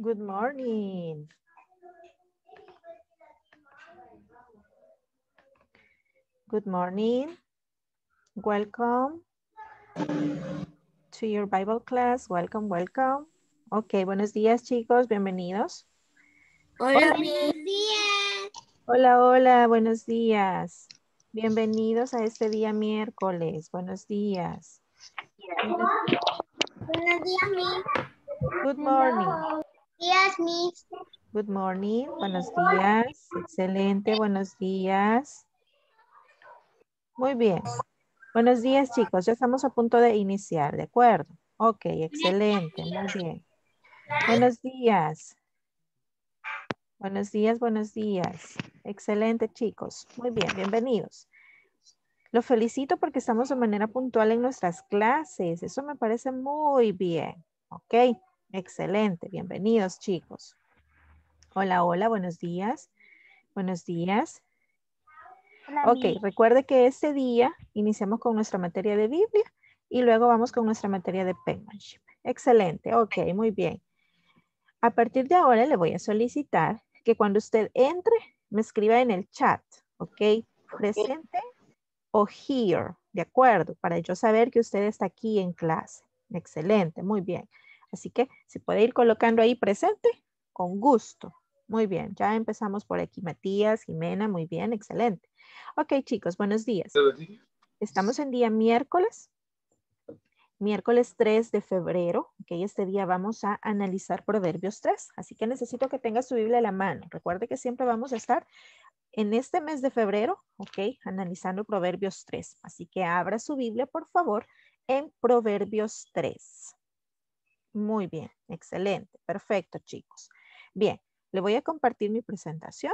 Good morning. Good morning. Welcome to your Bible class. Welcome, welcome. Ok, buenos días chicos, bienvenidos. Hola, hola. buenos días. Bienvenidos a este día miércoles. Buenos días. Buenos días, mi. Good morning días, Miss. Good morning. Buenos días. Excelente. Buenos días. Muy bien. Buenos días, chicos. Ya estamos a punto de iniciar, ¿de acuerdo? Ok, excelente. Muy bien. Buenos días. Buenos días, buenos días. Excelente, chicos. Muy bien, bienvenidos. Los felicito porque estamos de manera puntual en nuestras clases. Eso me parece muy bien. Ok. Excelente, bienvenidos chicos. Hola, hola, buenos días. Buenos días. ok, recuerde que este día iniciamos con nuestra materia de Biblia y luego vamos con nuestra materia de penmanship. Excelente, ok, muy bien. A partir de ahora le voy a solicitar que cuando usted entre me escriba en el chat, ok, presente o here, de acuerdo, para yo saber que usted está aquí en clase. Excelente, muy bien. Así que se puede ir colocando ahí presente con gusto. Muy bien, ya empezamos por aquí. Matías, Jimena, muy bien, excelente. Ok, chicos, buenos días. Estamos en día miércoles, miércoles 3 de febrero. Ok, este día vamos a analizar Proverbios 3, así que necesito que tenga su Biblia a la mano. Recuerde que siempre vamos a estar en este mes de febrero, ok, analizando Proverbios 3. Así que abra su Biblia, por favor, en Proverbios 3. Muy bien, excelente, perfecto chicos. Bien, le voy a compartir mi presentación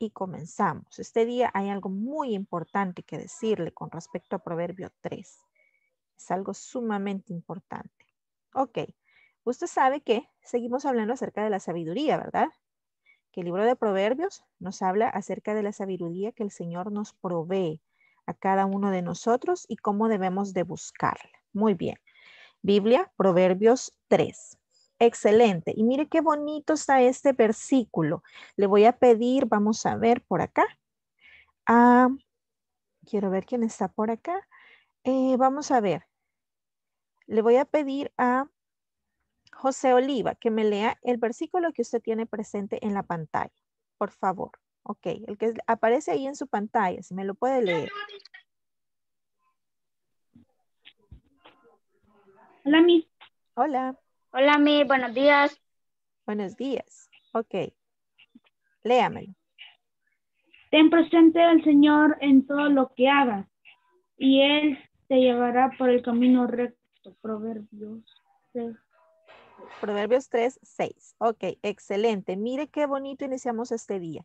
y comenzamos. Este día hay algo muy importante que decirle con respecto a Proverbio 3. Es algo sumamente importante. Ok, usted sabe que seguimos hablando acerca de la sabiduría, ¿verdad? Que el libro de Proverbios nos habla acerca de la sabiduría que el Señor nos provee a cada uno de nosotros y cómo debemos de buscarla. Muy bien. Biblia, Proverbios 3. Excelente. Y mire qué bonito está este versículo. Le voy a pedir, vamos a ver por acá. Ah, quiero ver quién está por acá. Eh, vamos a ver. Le voy a pedir a José Oliva que me lea el versículo que usted tiene presente en la pantalla, por favor. Ok, el que aparece ahí en su pantalla, si me lo puede leer. Hola, mi. Hola. Hola, mi. Buenos días. Buenos días. Ok. Léamelo. Ten presente al Señor en todo lo que hagas, y Él te llevará por el camino recto. Proverbios 3. Proverbios 3, 6. Ok, excelente. Mire qué bonito iniciamos este día.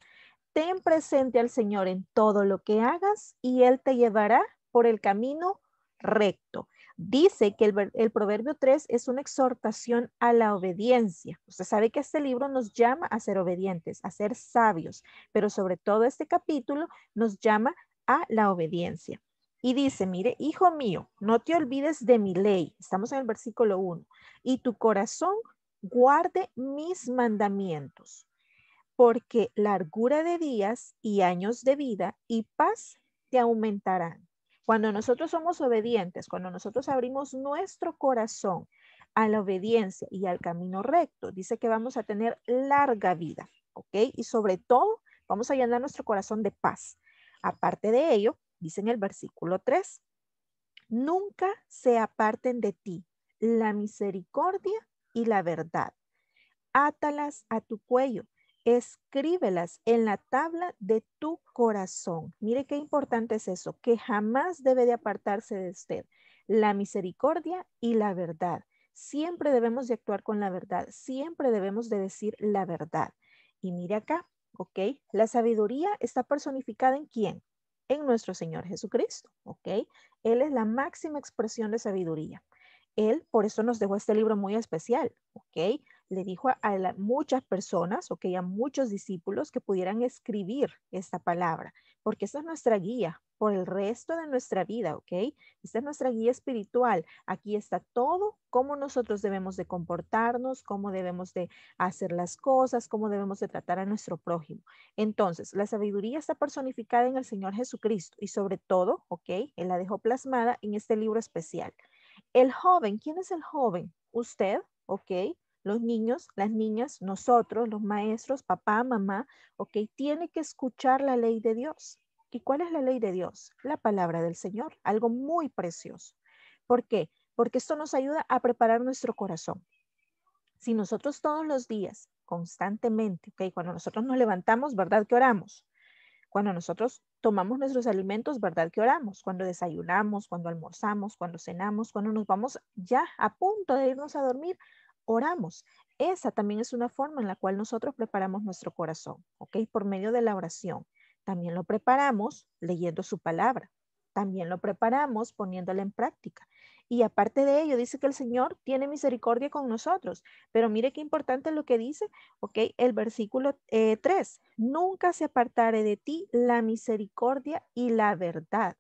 Ten presente al Señor en todo lo que hagas y Él te llevará por el camino recto dice que el, proverbio 3 es una exhortación a la obediencia. Usted sabe que este libro nos llama a ser obedientes, a ser sabios, pero sobre todo este capítulo nos llama a la obediencia. Y dice, mire, hijo mío, no te olvides de mi ley. Estamos en el versículo 1. Y tu corazón guarde mis mandamientos, porque largura de días y años de vida y paz te aumentarán. Cuando nosotros somos obedientes, cuando nosotros abrimos nuestro corazón a la obediencia y al camino recto, dice que vamos a tener larga vida, ¿ok? Y sobre todo, vamos a llenar nuestro corazón de paz. Aparte de ello, dice en el versículo 3, nunca se aparten de ti la misericordia y la verdad. Átalas a tu cuello escríbelas en la tabla de tu corazón. Mire qué importante es eso, que jamás debe de apartarse de usted la misericordia y la verdad. Siempre debemos de actuar con la verdad, siempre debemos de decir la verdad. Y mire acá, ¿ok? La sabiduría está personificada en quién? En nuestro Señor Jesucristo, ¿ok? Él es la máxima expresión de sabiduría. Él, por eso nos dejó este libro muy especial, ¿ok? le dijo a, muchas personas, o que a muchos discípulos que pudieran escribir esta palabra, porque esta es nuestra guía por el resto de nuestra vida, ok. Esta es nuestra guía espiritual. Aquí está todo, cómo nosotros debemos de comportarnos, cómo debemos de hacer las cosas, cómo debemos de tratar a nuestro prójimo. Entonces, la sabiduría está personificada en el Señor Jesucristo y sobre todo, ok, Él la dejó plasmada en este libro especial. El joven, ¿quién es el joven? Usted, ¿ok? los niños, las niñas, nosotros, los maestros, papá, mamá, ok, tiene que escuchar la ley de Dios. ¿Y cuál es la ley de Dios? La palabra del Señor, algo muy precioso. ¿Por qué? Porque esto nos ayuda a preparar nuestro corazón. Si nosotros todos los días, constantemente, ok, cuando nosotros nos levantamos, ¿verdad que oramos? Cuando nosotros tomamos nuestros alimentos, ¿verdad que oramos? Cuando desayunamos, cuando almorzamos, cuando cenamos, cuando nos vamos ya a punto de irnos a dormir, oramos. Esa también es una forma en la cual nosotros preparamos nuestro corazón, ¿ok? Por medio de la oración. También lo preparamos leyendo su palabra. También lo preparamos poniéndola en práctica. Y aparte de ello, dice que el Señor tiene misericordia con nosotros. Pero mire qué importante lo que dice, ¿ok? El versículo 3, eh, nunca se apartare de ti la misericordia y la verdad.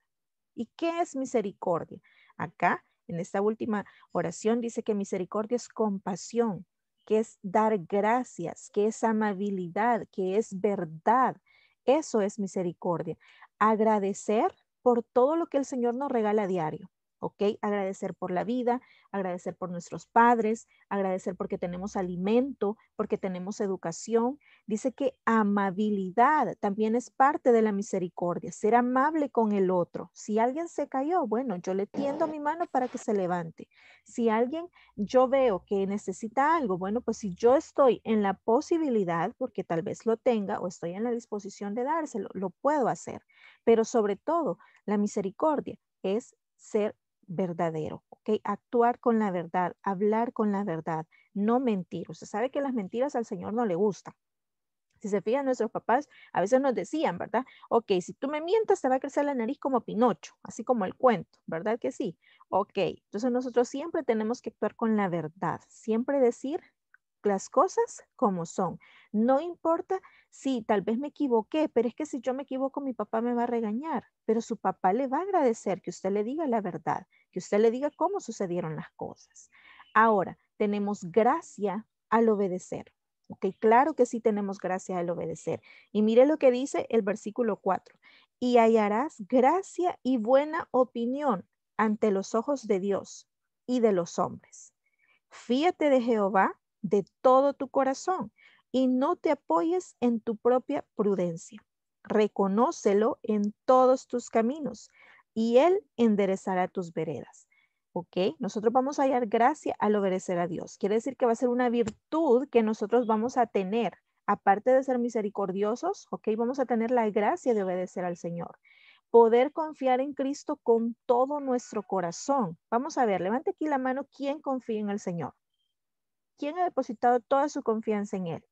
¿Y qué es misericordia? Acá en esta última oración dice que misericordia es compasión, que es dar gracias, que es amabilidad, que es verdad. Eso es misericordia. Agradecer por todo lo que el Señor nos regala a diario. ¿ok? Agradecer por la vida, agradecer por nuestros padres, agradecer porque tenemos alimento, porque tenemos educación. Dice que amabilidad también es parte de la misericordia, ser amable con el otro. Si alguien se cayó, bueno, yo le tiendo mi mano para que se levante. Si alguien yo veo que necesita algo, bueno, pues si yo estoy en la posibilidad, porque tal vez lo tenga o estoy en la disposición de dárselo, lo puedo hacer. Pero sobre todo, la misericordia es ser verdadero, ¿ok? Actuar con la verdad, hablar con la verdad, no mentir. Usted sabe que las mentiras al Señor no le gustan. Si se fijan, nuestros papás a veces nos decían, ¿verdad? Ok, si tú me mientas, te va a crecer la nariz como Pinocho, así como el cuento, ¿verdad que sí? Ok, entonces nosotros siempre tenemos que actuar con la verdad, siempre decir las cosas como son. No importa si tal vez me equivoqué, pero es que si yo me equivoco, mi papá me va a regañar, pero su papá le va a agradecer que usted le diga la verdad que usted le diga cómo sucedieron las cosas. Ahora, tenemos gracia al obedecer. Ok, claro que sí tenemos gracia al obedecer. Y mire lo que dice el versículo 4. Y hallarás gracia y buena opinión ante los ojos de Dios y de los hombres. Fíate de Jehová de todo tu corazón y no te apoyes en tu propia prudencia. Reconócelo en todos tus caminos y Él enderezará tus veredas. ¿Ok? Nosotros vamos a hallar gracia al obedecer a Dios. Quiere decir que va a ser una virtud que nosotros vamos a tener. Aparte de ser misericordiosos, ¿ok? Vamos a tener la gracia de obedecer al Señor. Poder confiar en Cristo con todo nuestro corazón. Vamos a ver, levante aquí la mano ¿quién confía en el Señor. ¿Quién ha depositado toda su confianza en Él?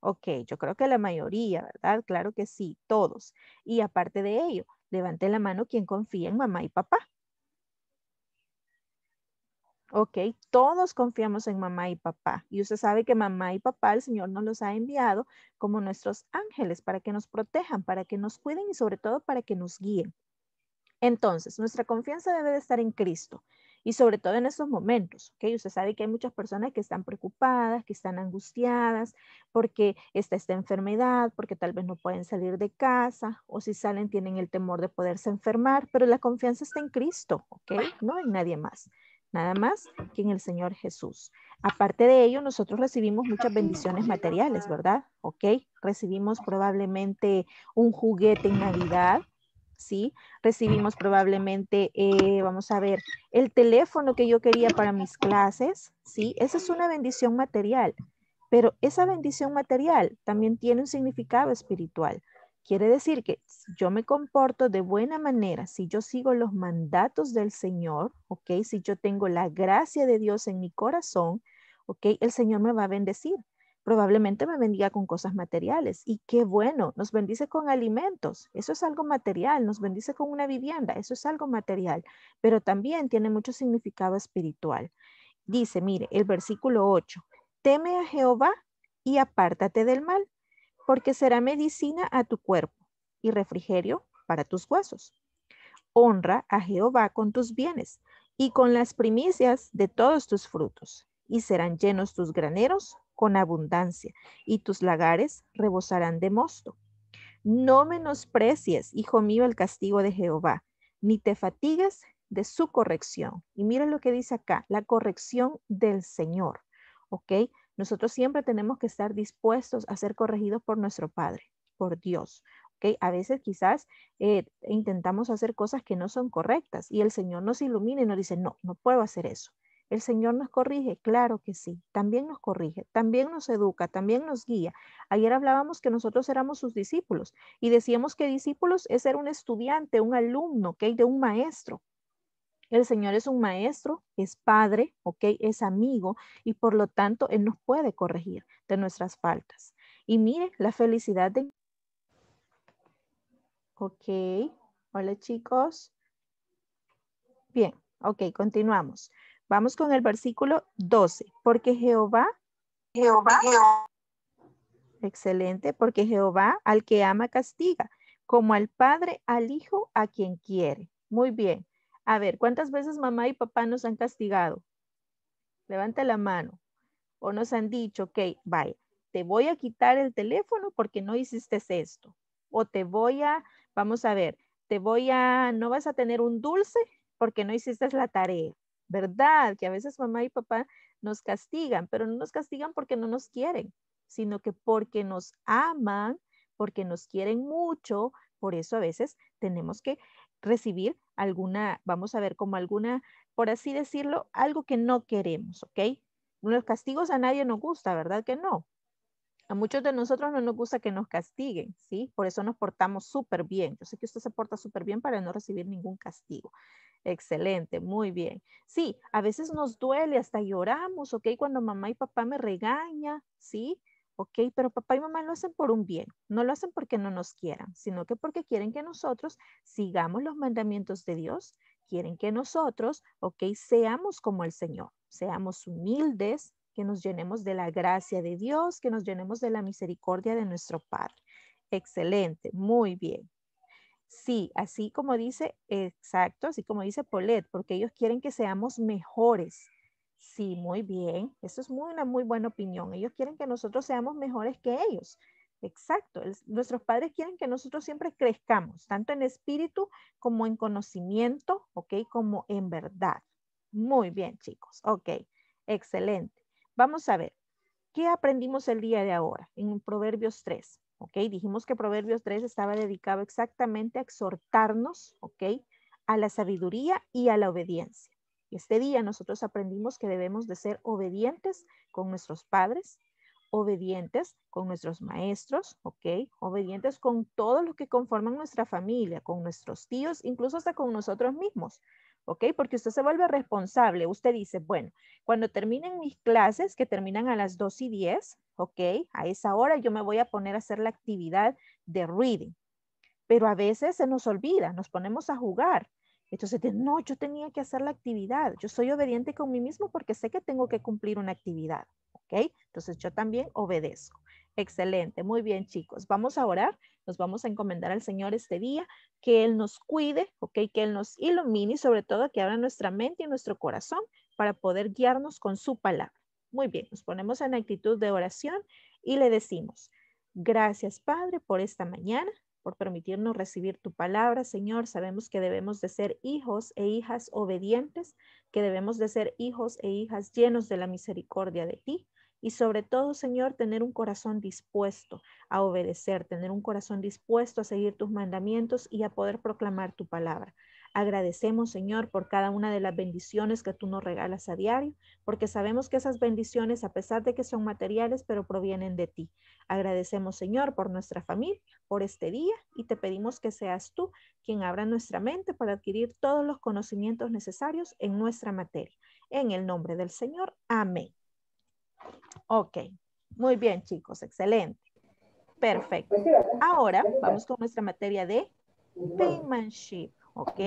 Ok, yo creo que la mayoría, ¿verdad? Claro que sí, todos. Y aparte de ello, Levante la mano quien confía en mamá y papá. Ok, todos confiamos en mamá y papá. Y usted sabe que mamá y papá, el Señor nos los ha enviado como nuestros ángeles para que nos protejan, para que nos cuiden y sobre todo para que nos guíen. Entonces, nuestra confianza debe de estar en Cristo y sobre todo en estos momentos, ¿ok? Usted sabe que hay muchas personas que están preocupadas, que están angustiadas porque está esta enfermedad, porque tal vez no pueden salir de casa o si salen tienen el temor de poderse enfermar, pero la confianza está en Cristo, ¿ok? No hay nadie más, nada más que en el Señor Jesús. Aparte de ello, nosotros recibimos muchas bendiciones materiales, ¿verdad? ¿Ok? Recibimos probablemente un juguete en Navidad, ¿sí? Recibimos probablemente, eh, vamos a ver, el teléfono que yo quería para mis clases, ¿sí? Esa es una bendición material, pero esa bendición material también tiene un significado espiritual. Quiere decir que yo me comporto de buena manera, si yo sigo los mandatos del Señor, ¿ok? Si yo tengo la gracia de Dios en mi corazón, ¿ok? El Señor me va a bendecir probablemente me bendiga con cosas materiales. Y qué bueno, nos bendice con alimentos, eso es algo material, nos bendice con una vivienda, eso es algo material, pero también tiene mucho significado espiritual. Dice, mire, el versículo 8, teme a Jehová y apártate del mal, porque será medicina a tu cuerpo y refrigerio para tus huesos. Honra a Jehová con tus bienes y con las primicias de todos tus frutos, y serán llenos tus graneros con abundancia, y tus lagares rebosarán de mosto. No menosprecies, hijo mío, el castigo de Jehová, ni te fatigues de su corrección. Y mira lo que dice acá, la corrección del Señor. ¿Ok? Nosotros siempre tenemos que estar dispuestos a ser corregidos por nuestro Padre, por Dios. ¿Ok? A veces quizás eh, intentamos hacer cosas que no son correctas y el Señor nos ilumina y nos dice, no, no puedo hacer eso. El Señor nos corrige, claro que sí, también nos corrige, también nos educa, también nos guía. Ayer hablábamos que nosotros éramos sus discípulos y decíamos que discípulos es ser un estudiante, un alumno, ¿ok? De un maestro. El Señor es un maestro, es padre, ¿ok? Es amigo y por lo tanto Él nos puede corregir de nuestras faltas. Y mire la felicidad de... Ok, hola chicos. Bien, ok, continuamos. Vamos con el versículo 12. Porque Jehová. Jehová. Excelente, porque Jehová al que ama castiga, como al padre al hijo a quien quiere. Muy bien. A ver, ¿cuántas veces mamá y papá nos han castigado? Levanta la mano. O nos han dicho, ok, vaya, te voy a quitar el teléfono porque no hiciste esto. O te voy a, vamos a ver, te voy a, no vas a tener un dulce porque no hiciste la tarea. ¿verdad? Que a veces mamá y papá nos castigan, pero no nos castigan porque no nos quieren, sino que porque nos aman, porque nos quieren mucho, por eso a veces tenemos que recibir alguna, vamos a ver, como alguna, por así decirlo, algo que no queremos, ¿ok? Los castigos a nadie nos gusta, ¿verdad que no? A muchos de nosotros no nos gusta que nos castiguen, ¿sí? Por eso nos portamos súper bien. Yo sé que usted se porta súper bien para no recibir ningún castigo. Excelente, muy bien. Sí, a veces nos duele, hasta lloramos, ¿ok? Cuando mamá y papá me regaña, ¿sí? ¿ok? Pero papá y mamá lo hacen por un bien, no lo hacen porque no nos quieran, sino que porque quieren que nosotros sigamos los mandamientos de Dios, quieren que nosotros, ¿ok? Seamos como el Señor, seamos humildes, que nos llenemos de la gracia de Dios, que nos llenemos de la misericordia de nuestro Padre. Excelente, muy bien. Sí, así como dice, exacto, así como dice Polet, porque ellos quieren que seamos mejores. Sí, muy bien. Eso es una muy buena opinión. Ellos quieren que nosotros seamos mejores que ellos. Exacto. nuestros padres quieren que nosotros siempre crezcamos, tanto en espíritu como en conocimiento, ¿ok? Como en verdad. Muy bien, chicos. Ok, excelente. Vamos a ver, ¿qué aprendimos el día de ahora en Proverbios 3? ¿Ok? Dijimos que Proverbios 3 estaba dedicado exactamente a exhortarnos, ¿ok? A la sabiduría y a la obediencia. Este día nosotros aprendimos que debemos de ser obedientes con nuestros padres, obedientes con nuestros maestros, ¿ok? Obedientes con todos los que conforman nuestra familia, con nuestros tíos, incluso hasta con nosotros mismos. ¿ok? Porque usted se vuelve responsable. Usted dice, bueno, cuando terminen mis clases, que terminan a las 2 y 10, ¿ok? A esa hora yo me voy a poner a hacer la actividad de reading. Pero a veces se nos olvida, nos ponemos a jugar. Entonces, no, yo tenía que hacer la actividad. Yo soy obediente con mí mismo porque sé que tengo que cumplir una actividad, ¿ok? Entonces, yo también obedezco. Excelente, muy bien chicos. Vamos a orar, nos vamos a encomendar al Señor este día, que Él nos cuide, Que Él nos ilumine y sobre todo que abra nuestra mente y nuestro corazón para poder guiarnos con su palabra. Muy bien, nos ponemos en actitud de oración y le decimos, gracias Padre por esta mañana, por permitirnos recibir tu palabra, Señor. Sabemos que debemos de ser hijos e hijas obedientes, que debemos de ser hijos e hijas llenos de la misericordia de ti. Y sobre todo, Señor, tener un corazón dispuesto a obedecer, tener un corazón dispuesto a seguir tus mandamientos y a poder proclamar tu palabra. Agradecemos, Señor, por cada una de las bendiciones que tú nos regalas a diario, porque sabemos que esas bendiciones, a pesar de que son materiales, pero provienen de ti. Agradecemos, Señor, por nuestra familia, por este día, y te pedimos que seas tú quien abra nuestra mente para adquirir todos los conocimientos necesarios en nuestra materia. En el nombre del Señor, amén. Ok, muy bien chicos, excelente. Perfecto. Pues Ahora vamos con nuestra materia de penmanship, ¿ok?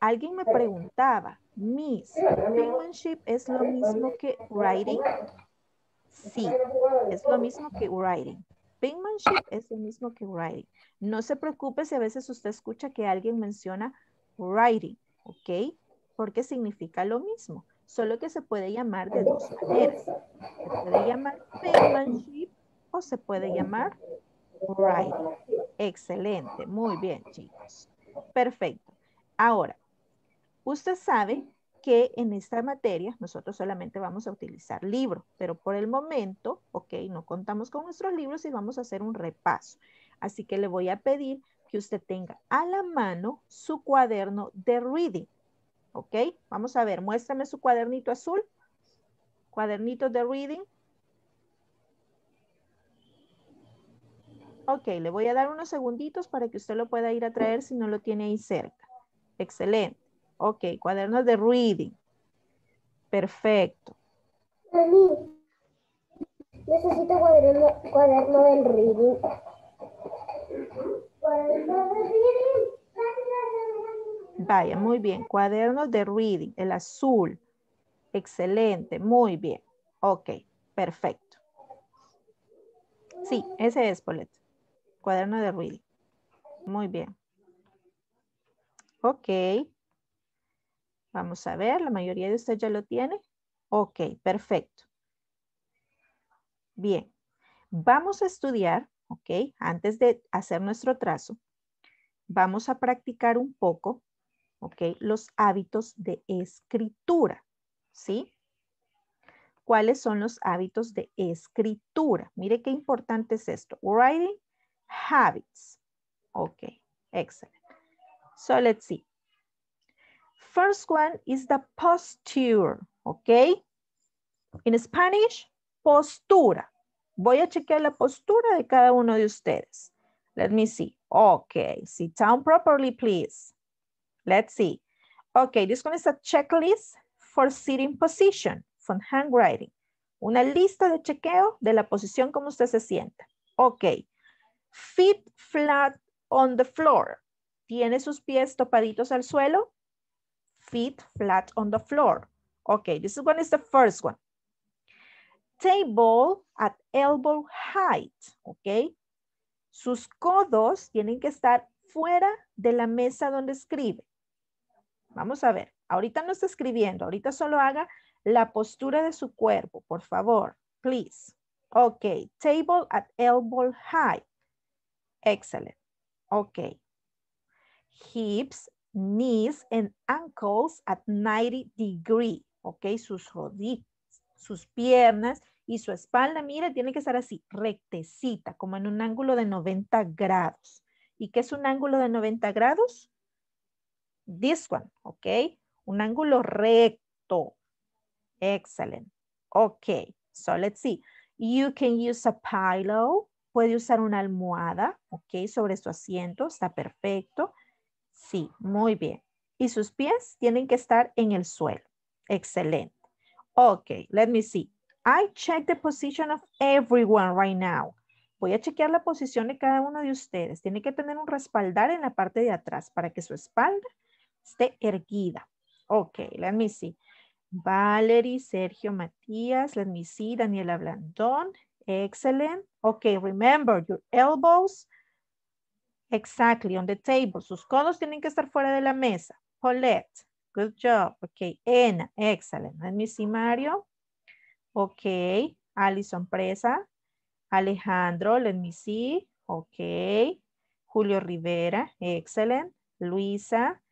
Alguien me preguntaba, Miss, penmanship es lo mismo que writing? Sí, es lo mismo que writing. Penmanship es lo mismo que writing. No se preocupe si a veces usted escucha que alguien menciona writing, ¿ok? Porque significa lo mismo solo que se puede llamar de dos maneras. Se puede llamar penmanship o se puede llamar writing. Excelente, muy bien chicos. Perfecto. Ahora, usted sabe que en esta materia nosotros solamente vamos a utilizar libros, pero por el momento, ok, no contamos con nuestros libros y vamos a hacer un repaso. Así que le voy a pedir que usted tenga a la mano su cuaderno de reading. ¿Ok? Vamos a ver, muéstrame su cuadernito azul. Cuadernito de reading. Ok, le voy a dar unos segunditos para que usted lo pueda ir a traer si no lo tiene ahí cerca. Excelente. Ok, cuadernos de reading. Perfecto. Mami, necesito cuaderno, cuaderno del reading. Cuaderno de reading. Vaya, muy bien. Cuadernos de reading, el azul. Excelente, muy bien. Ok, perfecto. Sí, ese es, Polet. Cuaderno de reading. Muy bien. Ok. Vamos a ver, la mayoría de ustedes ya lo tiene. Ok, perfecto. Bien. Vamos a estudiar, ok, antes de hacer nuestro trazo, vamos a practicar un poco ¿ok? Los hábitos de escritura, ¿sí? ¿Cuáles son los hábitos de escritura? Mire qué importante es esto. Writing habits. Ok, excellent. So let's see. First one is the posture, ok? In Spanish, postura. Voy a chequear la postura de cada uno de ustedes. Let me see. Ok, sit down properly, please. Let's see. Okay, this one is a checklist for sitting position from handwriting. Una lista de chequeo de la posición como usted se sienta. Okay. Feet flat on the floor. ¿Tiene sus pies topaditos al suelo? Feet flat on the floor. Okay, this one is the first one. Table at elbow height. Okay. Sus codos tienen que estar fuera de la mesa donde escribe. Vamos a ver, ahorita no está escribiendo, ahorita solo haga la postura de su cuerpo, por favor, please. Ok, table at elbow high. Excellent. Ok. Hips, knees and ankles at 90 degree. Ok, sus rodillas, sus piernas y su espalda, mira, tiene que estar así, rectecita, como en un ángulo de 90 grados. ¿Y qué es un ángulo de 90 grados? this one, ok, Un ángulo recto. excelente, ok, so let's see. You can use a pillow. Puede usar una almohada, ok, sobre su asiento. Está perfecto. Sí, muy bien. Y sus pies tienen que estar en el suelo. Excelente. Ok, let me see. I check the position of everyone right now. Voy a chequear la posición de cada uno de ustedes. Tiene que tener un respaldar en la parte de atrás para que su espalda esté erguida. ok, let me see. Valerie, Sergio, Matías, let me see. Daniela Blandón, excellent. ok, remember your elbows. Exactly, on the table. Sus codos tienen que estar fuera de la mesa. Paulette, good job. ok, Ena, excellent. Let me see, Mario. ok, Alison Presa. Alejandro, let me see. Okay. Julio Rivera, excellent. Luisa,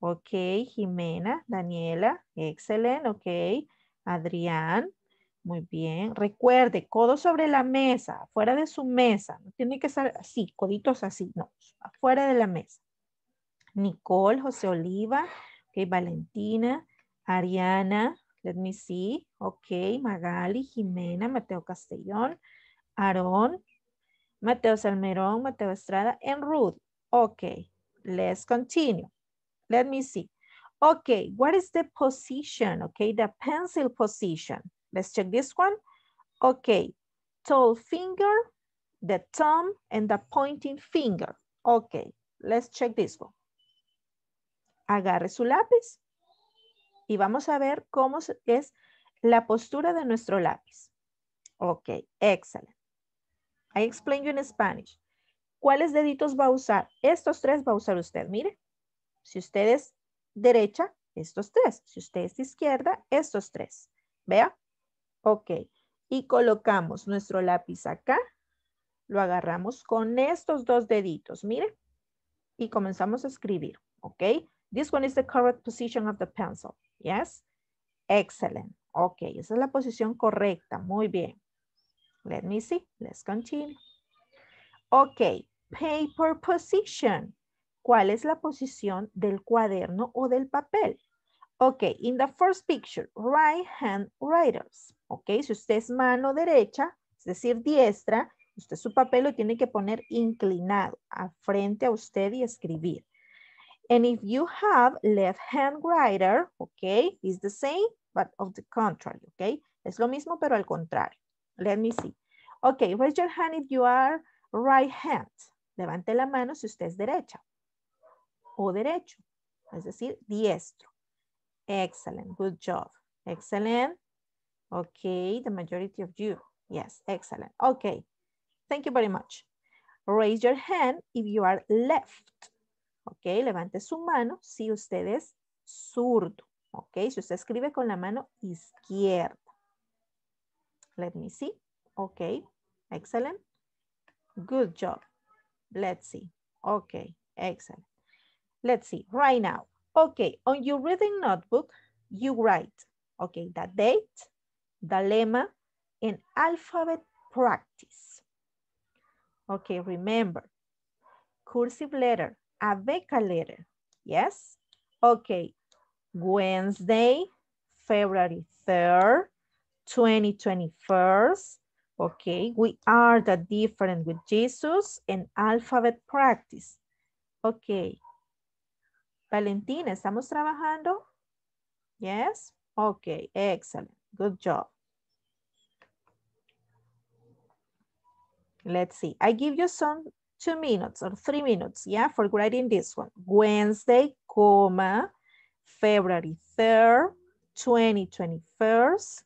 Ok, Jimena, Daniela, excelente, ok. Adrián, muy bien. Recuerde, codo sobre la mesa, afuera de su mesa. No tiene que ser así, coditos así, no, afuera de la mesa. Nicole, José Oliva, ok, Valentina, Ariana, let me see, ok, Magali, Jimena, Mateo Castellón, Aarón, Mateo Salmerón, Mateo Estrada, and Ruth. Ok, let's continue. Let me see. Okay, what is the position? Okay, the pencil position. Let's check this one. Okay, tall finger, the thumb, and the pointing finger. Okay, let's check this one. Agarre su lápiz y vamos a ver cómo es la postura de nuestro lápiz. Ok, excellent. I explain you in Spanish. ¿Cuáles deditos va a usar? Estos tres va a usar usted, mire. Si usted es derecha, estos tres. Si usted es izquierda, estos tres. ¿Vea? Ok. Y colocamos nuestro lápiz acá. Lo agarramos con estos dos deditos. Mire. Y comenzamos a escribir. ¿Ok? This one is the correct position of the pencil. Yes? Excellent. Ok. Esa es la posición correcta. Muy bien. Let me see. Let's continue. Ok. Paper position cuál es la posición del cuaderno o del papel. Ok, in the first picture, right hand writers. Ok, si usted es mano derecha, es decir, diestra, usted su papel lo tiene que poner inclinado, a frente a usted y escribir. And if you have left hand writer, ok, is the same, but of the contrary, ok. Es lo mismo, pero al contrario. Let me see. Ok, raise your hand if you are right hand. Levante la mano si usted es derecha o derecho, es decir, diestro. Excellent, good job, excellent. Okay, the majority of you, yes, excellent. Okay, thank you very much. Raise your hand if you are left. Okay, levante su mano si usted es zurdo. Okay, si usted escribe con la mano izquierda. Let me see. Okay, excellent. Good job. Let's see. Okay, excellent. Let's see, right now. Okay, on your reading notebook, you write, okay, the date, the lemma, and alphabet practice. Okay, remember, cursive letter, beca letter, yes? Okay, Wednesday, February 3rd, 2021. Okay, we are the different with Jesus and alphabet practice. Okay, Valentina, ¿estamos trabajando? Yes? Okay, excellent. Good job. Let's see. I give you some two minutes or three minutes, yeah, for writing this one. Wednesday, comma, February 3rd, 2021st.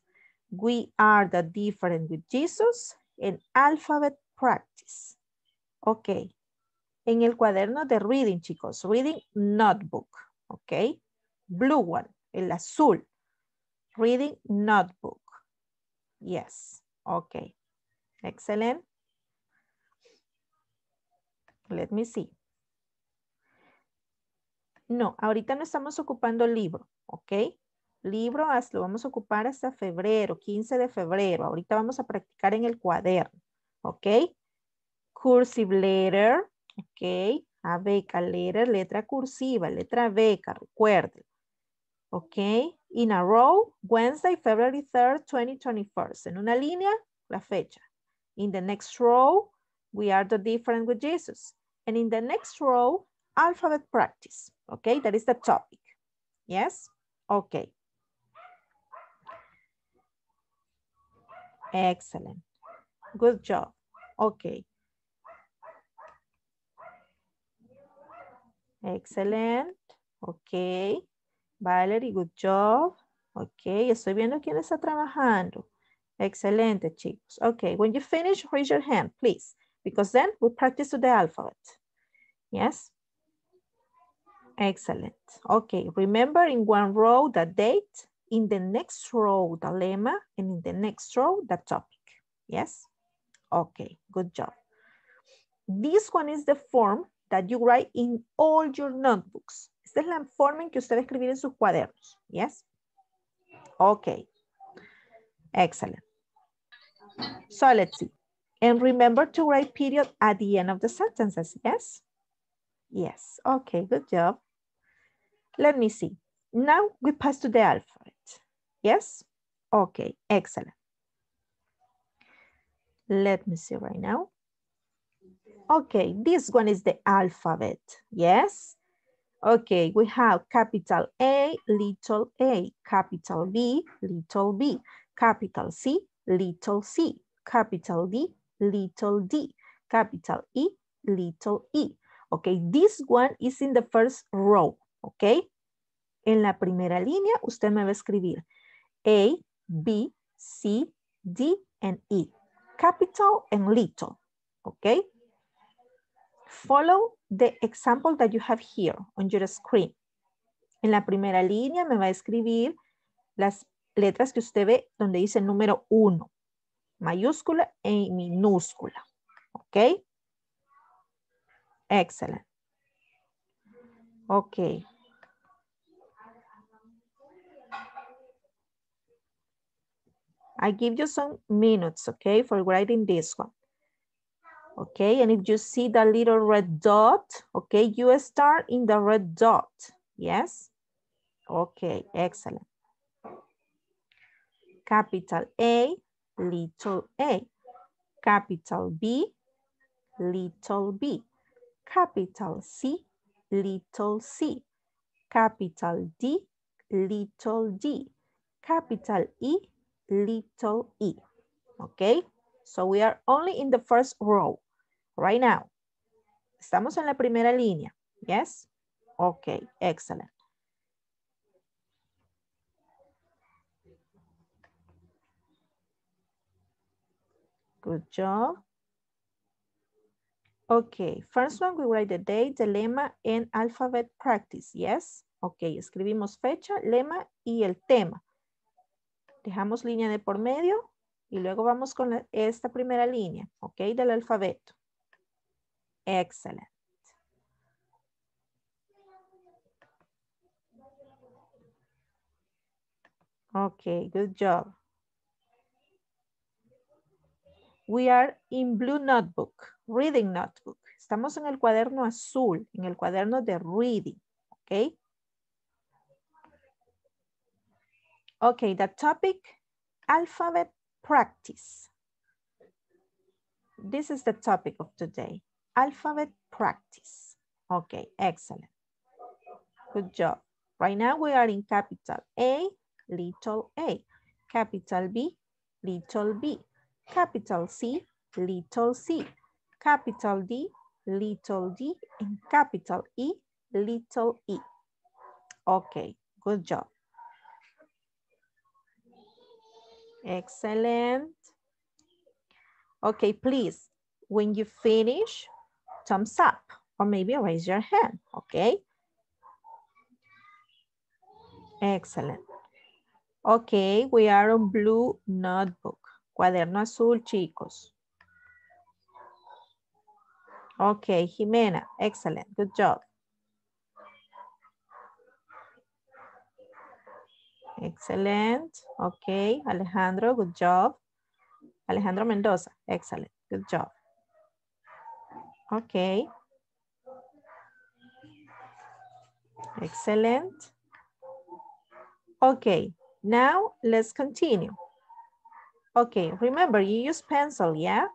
We are the different with Jesus in alphabet practice. Okay, en el cuaderno de reading, chicos. Reading notebook, ¿ok? Blue one, el azul. Reading notebook. Yes, ok. Excellent. Let me see. No, ahorita no estamos ocupando libro, ¿ok? Libro lo vamos a ocupar hasta febrero, 15 de febrero. Ahorita vamos a practicar en el cuaderno, ¿ok? Cursive letter, Ok, a beca, letter, letra cursiva, letra beca, recuerden. Ok, in a row, Wednesday, February 3rd, 2021. En una línea, la fecha. In the next row, we are the different with Jesus. And in the next row, alphabet practice. Okay, that is the topic. Yes? Okay. Excellent. Good job. Okay. Excellent. Ok. Valerie, good job. Ok, estoy viendo quién está trabajando. Excelente, chicos. Ok, when you finish, raise your hand, please. Because then we practice to the alphabet. Yes? Excellent. Okay, remember in one row the date, in the next row the lemma, and in the next row the topic. Yes? Okay, good job. This one is the form that you write in all your notebooks. Esta es la forma en que usted va a escribir en sus cuadernos. Yes? Okay. Excellent. So let's see. And remember to write period at the end of the sentences. Yes? Yes. Okay, good job. Let me see. Now we pass to the alphabet. Yes? Okay, excellent. Let me see right now. Okay, this one is the alphabet, yes? Okay, we have capital A, little a, capital B, little b, capital C, little c, capital D, little d, capital E, little e. Okay, this one is in the first row, okay? En la primera línea usted me va a escribir A, B, C, D, and E. Capital and little, okay? Follow the example that you have here on your screen. En la primera línea me va a escribir las letras que usted ve donde dice el número 1, mayúscula e minúscula. ¿Ok? Excellent. Ok. I give you some minutes, okay, for writing this one. Okay, and if you see the little red dot, okay, you start in the red dot, yes? Okay, excellent. Capital A, little a. Capital B, little b. Capital C, little c. Capital D, little d. Capital E, little e. Okay, so we are only in the first row. right now. Estamos en la primera línea. Yes? Okay, excellent. Good job. Okay, first one we write the date, the lema, and alphabet practice. Yes? Okay, escribimos fecha, lema y el tema. Dejamos línea de por medio y luego vamos con esta primera línea, ok, del alfabeto. Excellent. Okay, good job. We are in blue notebook, reading notebook. Estamos en el cuaderno azul, en el cuaderno de reading, okay? Okay, the topic, alphabet practice. This is the topic of today alphabet practice. Okay, excellent. Good job. Right now we are in capital A, little a, capital B, little b, capital C, little c, capital D, little d, and capital E, little e. Okay, good job. Excellent. Okay, please, when you finish, thumbs up or maybe raise your hand, okay? Excellent. Okay, we are on blue notebook. Cuaderno azul, chicos. Okay, Jimena, excellent, good job. Excellent, okay, Alejandro, good job. Alejandro Mendoza, excellent, good job. Okay. Excellent. Okay, now let's continue. Okay, remember you use pencil, yeah?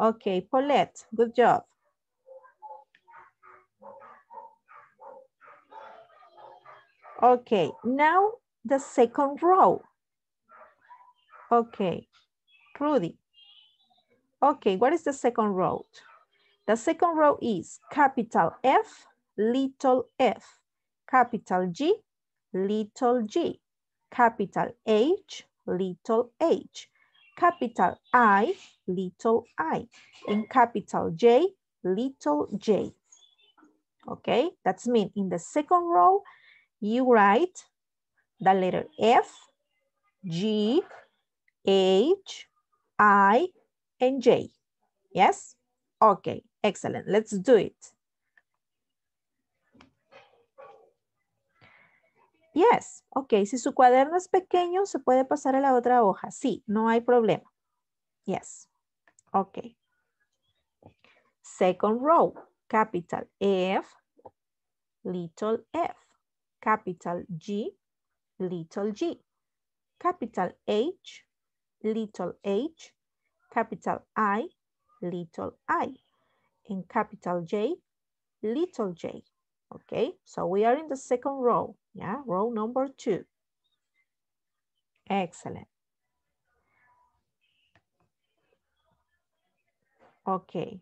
Okay, Paulette, good job. Okay, now the second row. Okay, Rudy. Okay, what is the second row? The second row is capital F, little f, capital G, little g, capital H, little h, capital I, little i, and capital J, little j. Okay, that's mean in the second row, you write the letter F, G, H, I, and J. Yes? Okay. Excellent. Let's do it. Yes. Ok, si su cuaderno es pequeño, se puede pasar a la otra hoja. Sí, no hay problema. Yes. Ok. Second row, capital F, little f, capital G, little g, capital H, little h, capital I, little i. in capital J, little j. Okay, so we are in the second row, yeah, row number two. Excellent. Okay.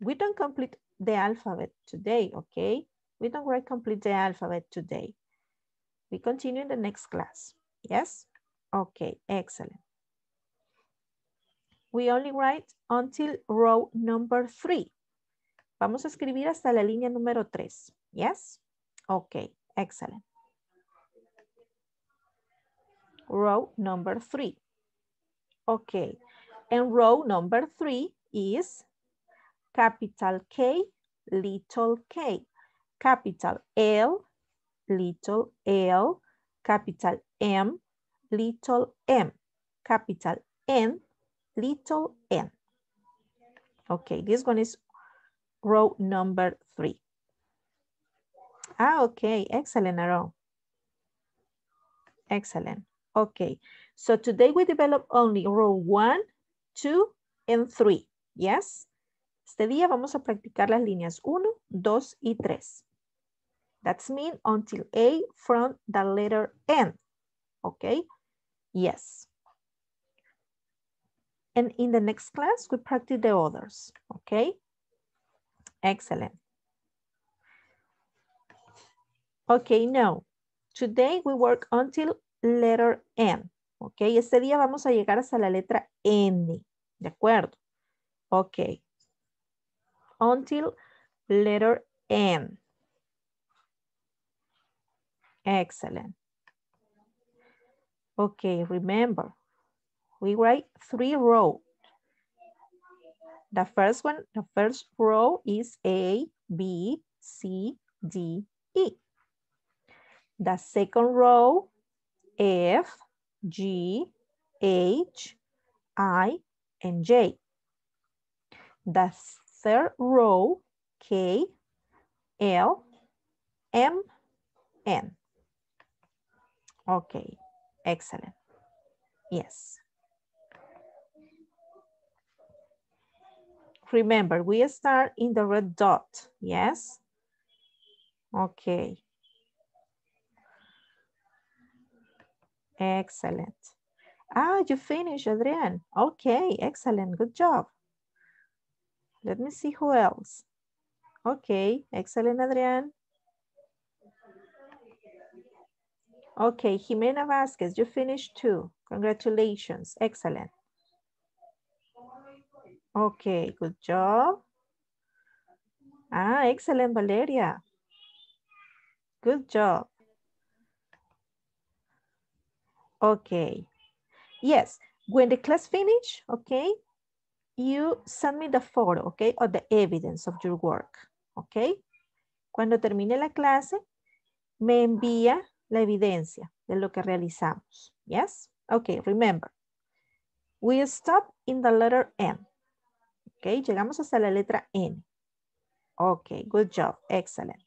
We don't complete the alphabet today, okay? We don't write complete the alphabet today. We continue in the next class, yes? Okay, excellent. We only write until row number three. Vamos a escribir hasta la línea número 3. Yes? Ok, excellent. Row number three. Ok, and row number three is capital K, little k, capital L, little l, capital M, little m, capital N, little n. Okay, this one is row number three. Ah, okay, excellent, Aaron. Excellent, okay. So today we develop only row one, two, and three, yes? Este día vamos a practicar las líneas uno, dos y tres. That's mean until A from the letter N, okay? Yes. And in the next class, we practice the others, okay? Excellent. Okay, now, today we work until letter N, okay? Este día vamos a llegar hasta la letra N, ¿de acuerdo? Okay. Until letter N. Excellent. Okay, remember, we write three rows. The first one, the first row is A, B, C, D, E. The second row, F, G, H, I, and J. The third row, K, L, M, N. Okay, excellent. Yes. remember, we start in the red dot, yes? Okay. Excellent. Ah, you finished, Adrian. Okay, excellent, good job. Let me see who else. Okay, excellent, Adrian. Okay, Jimena Vasquez, you finished too. Congratulations, excellent. Okay, good job. Ah, excellent, Valeria. Good job. Okay. Yes, when the class finish, okay, you send me the photo, okay, or the evidence of your work, okay. Cuando termine la clase, me envía la evidencia de lo que realizamos, yes. Okay, remember, we stop in the letter M. ¿Ok? Llegamos hasta la letra N. Okay, good job, excellent.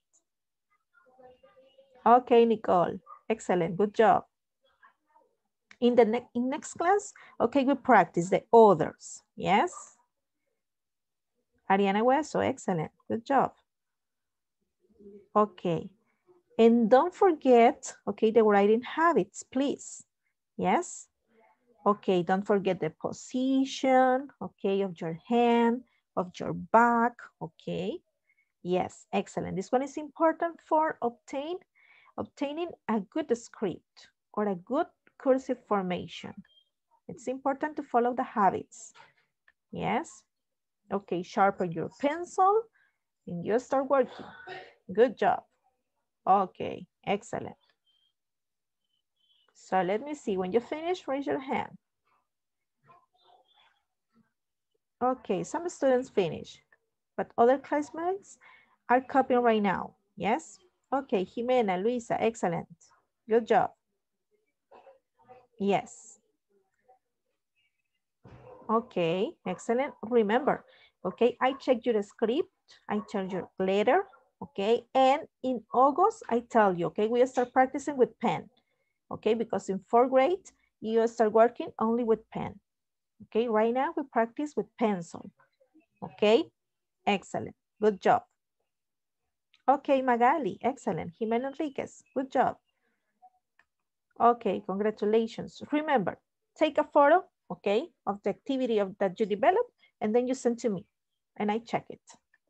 Ok, Nicole, excellent, good job. In the in next class, okay, we practice the others, yes? Ariana Hueso, excellent, good job. Okay, and don't forget, okay, the writing habits, please. Yes? Okay, don't forget the position, okay, of your hand, of your back, okay? Yes, excellent. This one is important for obtain, obtaining a good script or a good cursive formation. It's important to follow the habits. Yes? Okay, sharpen your pencil and you start working. Good job. Okay, excellent. So let me see. When you finish, raise your hand. Okay, some students finish, but other classmates are copying right now. Yes? Okay, Jimena, Luisa, excellent. Good job. Yes. Okay, excellent. Remember, okay, I check your script, I check your letter, okay, and in August, I tell you, okay, we start practicing with pen okay? Because in fourth grade, you start working only with pen, okay? Right now, we practice with pencil, okay? Excellent, good job. Okay, Magali, excellent. Jimena Enriquez, good job. Okay, congratulations. Remember, take a photo, okay, of the activity of, that you develop, and then you send to me, and I check it,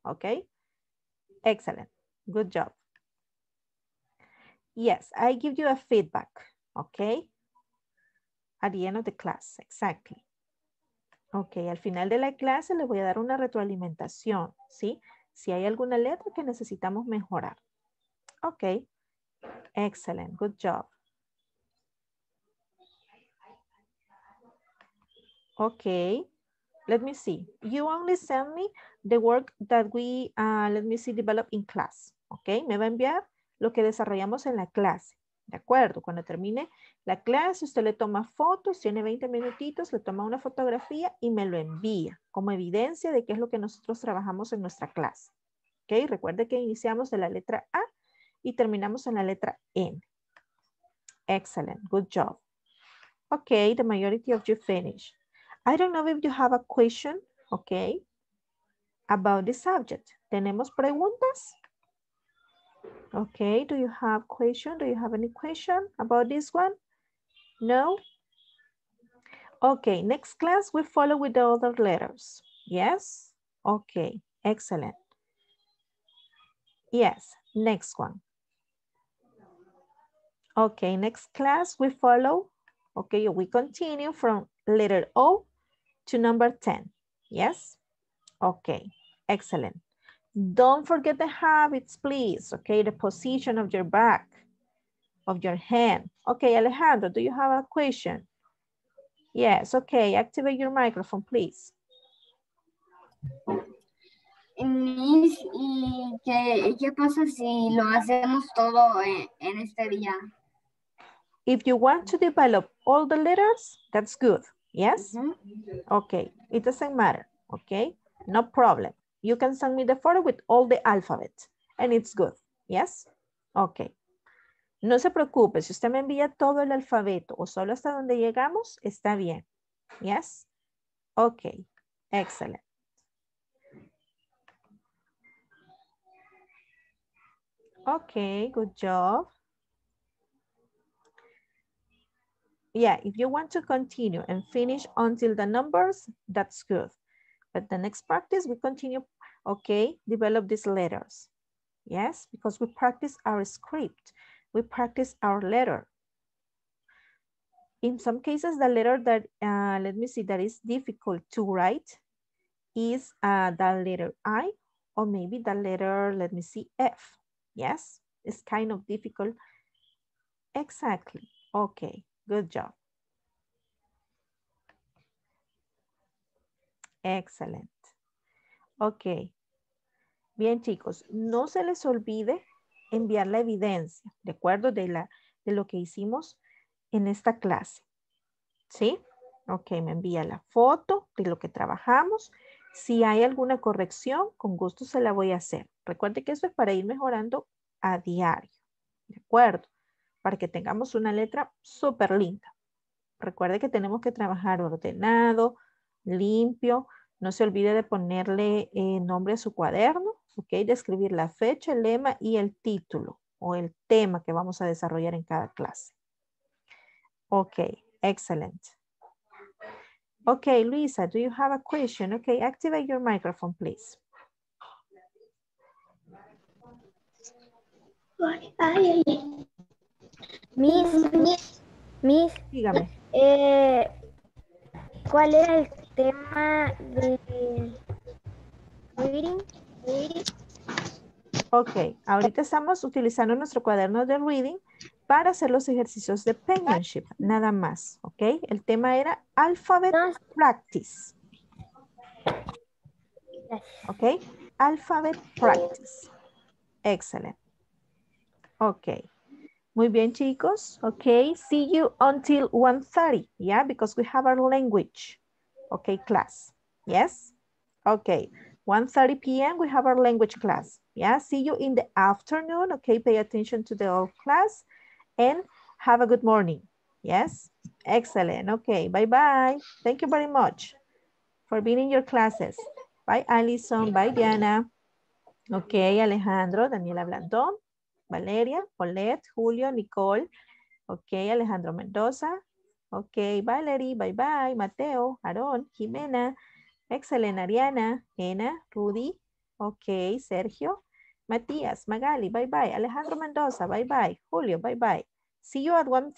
okay? Excellent, good job. Yes, I give you a feedback, okay? At the end of the class, exactly. Okay, al final de la clase le voy a dar una retroalimentación, ¿sí? Si hay alguna letra que necesitamos mejorar. okay. excellent, good job. Okay, let me see. You only send me the work that we, uh, let me see, develop in class. Okay, me va a enviar lo que desarrollamos en la clase. ¿De acuerdo? Cuando termine la clase, usted le toma fotos, tiene 20 minutitos, le toma una fotografía y me lo envía como evidencia de qué es lo que nosotros trabajamos en nuestra clase. ¿Ok? Recuerde que iniciamos de la letra A y terminamos en la letra N. Excellent. Good job. Okay, the majority of you finish. I don't know if you have a question, okay, about the subject. ¿Tenemos preguntas? Okay, do you have question? Do you have any question about this one? No? Okay, next class we follow with the other letters. Yes? Okay, excellent. Yes, next one. Okay, next class we follow. Okay, we continue from letter O to number 10. Yes? Okay, excellent. Don't forget the habits, please. Okay, the position of your back, of your hand. Okay, Alejandro, do you have a question? Yes, okay, activate your microphone, please. Miss, ¿y qué, qué pasa si lo hacemos todo en, en este día? If you want to develop all the letters, that's good. Yes? Mm -hmm. Okay, it doesn't matter. Okay, no problem. you can send me the photo with all the alphabet and it's good. Yes? Okay. No se preocupe, si usted me envía todo el alfabeto o solo hasta donde llegamos, está bien. Yes? Okay. Excellent. Okay, good job. Yeah, if you want to continue and finish until the numbers, that's good. But the next practice, we continue, okay, develop these letters. Yes, because we practice our script. We practice our letter. In some cases, the letter that, uh, let me see, that is difficult to write is uh, the letter I or maybe the letter, let me see, F. Yes, it's kind of difficult. Exactly. Okay, good job. Excelente. Ok. Bien, chicos, no se les olvide enviar la evidencia, ¿de acuerdo? De, lo que hicimos en esta clase. ¿Sí? Ok, me envía la foto de lo que trabajamos. Si hay alguna corrección, con gusto se la voy a hacer. Recuerde que eso es para ir mejorando a diario. ¿De acuerdo? Para que tengamos una letra súper linda. Recuerde que tenemos que trabajar ordenado, limpio, no se olvide de ponerle eh, nombre a su cuaderno, ¿ok? De escribir la fecha, el lema y el título o el tema que vamos a desarrollar en cada clase. Ok, excelente. Okay, Luisa, do you have a question? Okay, activate your microphone, please. Miss, miss, Dígame. Eh, ¿Cuál era el tema de reading. Ok, ahorita estamos utilizando nuestro cuaderno de reading para hacer los ejercicios de penmanship, nada más, ¿ok? El tema era alphabet practice. ¿Ok? Alphabet practice. Excelente. Ok. Muy bien, chicos. Ok, see you until 1.30, yeah? Because we have our language. Okay, class. Yes? Okay. 1.30 p.m. we have our language class. Yeah, see you in the afternoon. Okay, pay attention to the old class and have a good morning. Yes? Excellent. Okay, bye-bye. Thank you very much for being in your classes. Bye, Alison. Bye, Diana. Okay, Alejandro, Daniela Blandón, Valeria, Paulette, Julio, Nicole. Okay, Alejandro Mendoza, Ok, Valerie, bye bye, Mateo, Aarón, Jimena, excelente, Ariana, Ena, Rudy, ok, Sergio, Matías, Magali, bye bye, Alejandro Mendoza, bye bye, Julio, bye bye. See you at one.